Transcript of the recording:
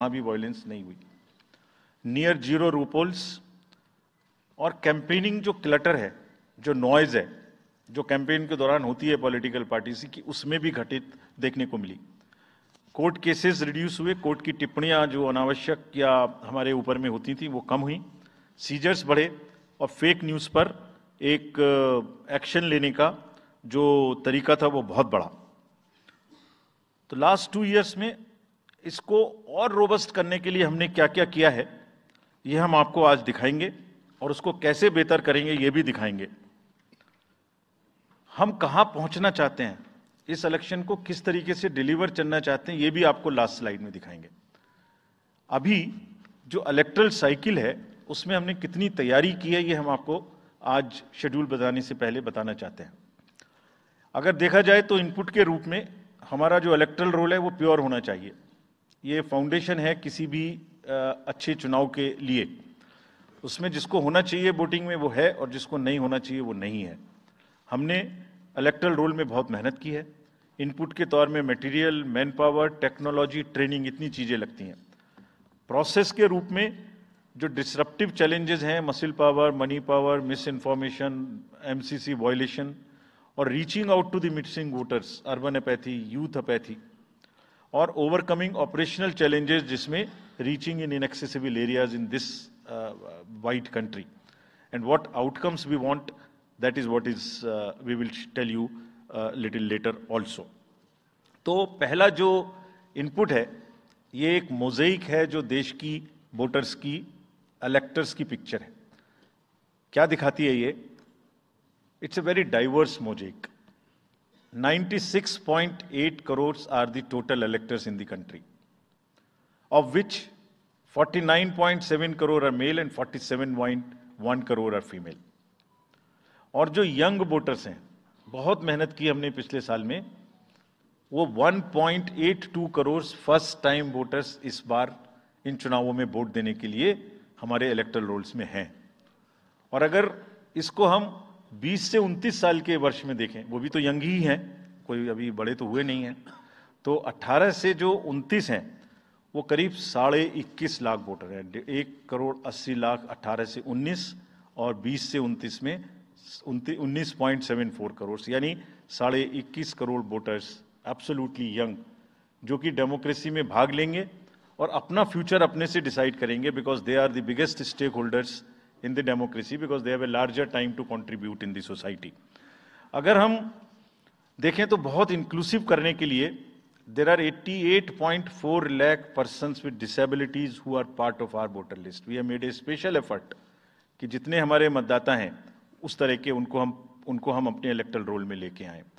वहां भी वायलेंस नहीं हुई नियर जीरो रूपोल्स और कैंपेनिंग जो क्लटर है जो नॉइज है जो कैंपेन के दौरान होती है पॉलिटिकल पार्टीज की उसमें भी घटित देखने को मिली कोर्ट केसेस रिड्यूस हुए कोर्ट की टिप्पणियां जो अनावश्यक या हमारे ऊपर में होती थी वो कम हुई सीजर्स बढ़े और फेक न्यूज़ पर एक एक्शन uh, लेने का जो तरीका था वो बहुत बड़ा तो लास्ट टू इयर्स में इसको और रोबस्ट करने के लिए हमने क्या क्या किया है ये हम आपको आज दिखाएंगे और उसको कैसे बेहतर करेंगे ये भी दिखाएंगे हम कहाँ पहुँचना चाहते हैं इस इलेक्शन को किस तरीके से डिलीवर करना चाहते हैं ये भी आपको लास्ट स्लाइड में दिखाएंगे अभी जो इलेक्ट्रल साइकिल है उसमें हमने कितनी तैयारी की है ये हम आपको आज शेड्यूल बताने से पहले बताना चाहते हैं अगर देखा जाए तो इनपुट के रूप में हमारा जो इलेक्ट्रल रोल है वो प्योर होना चाहिए ये फाउंडेशन है किसी भी अच्छे चुनाव के लिए उसमें जिसको होना चाहिए वोटिंग में वो है और जिसको नहीं होना चाहिए वो नहीं है हमने इलेक्ट्रल रोल में बहुत मेहनत की है इनपुट के तौर में material man power technology training इतनी चीज़ें लगती हैं प्रोसेस के रूप में जो डिसरप्टिव चैलेंजेस हैं muscle power money power misinformation M C और reaching out to the missing voters urban apathy youth apathy और ओवरकमिंग ऑपरेशनल चैलेंजेस जिसमें reaching in inaccessible areas in this wide country and what outcomes we want that is what is we will tell you little later also तो पहला जो input है ये एक mosaic है जो देश की वोटर्स की अलेक्टर्स की पिक्चर है क्या दिखाती है ये it's a very diverse mosaic 96.8 crores are the total electors in the country, of which 49.7 crore are male and 47.1 crore are female. और जो यंग वोटर्स हैं बहुत मेहनत की हमने पिछले साल में वो 1.82 करोड़ फर्स्ट टाइम वोटर्स इस बार इन चुनावों में वोट देने के लिए हमारे इलेक्टर रोल्स में हैं और अगर इसको हम 20 से 29 साल के वर्ष में देखें वो भी तो यंग ही हैं कोई अभी बड़े तो हुए नहीं हैं तो 18 से जो 29 हैं वो करीब साढ़े इक्कीस लाख वोटर हैं एक करोड़ अस्सी लाख अट्ठारह से उन्नीस और बीस से उनतीस में उन्नीस पॉइंट सेवन फोर करोड़ यानी साढ़े इक्कीस करोड़ वोटर्स एब्सोलूटली यंग जो कि डेमोक्रेसी में भाग लेंगे और अपना फ्यूचर अपने से डिसाइड करेंगे because they are the biggest stake holders in the democracy because they have a larger time to contribute in the society अगर हम देखें तो बहुत इंक्लूसिव करने के लिए there are eighty eight point four lakh person with disabilities who are part of our voter list we have made a special effort कि जितने हमारे मतदाता हैं उस तरह के उनको हम उनको हम अपने इलेक्ट्रल रोल में लेके आएँ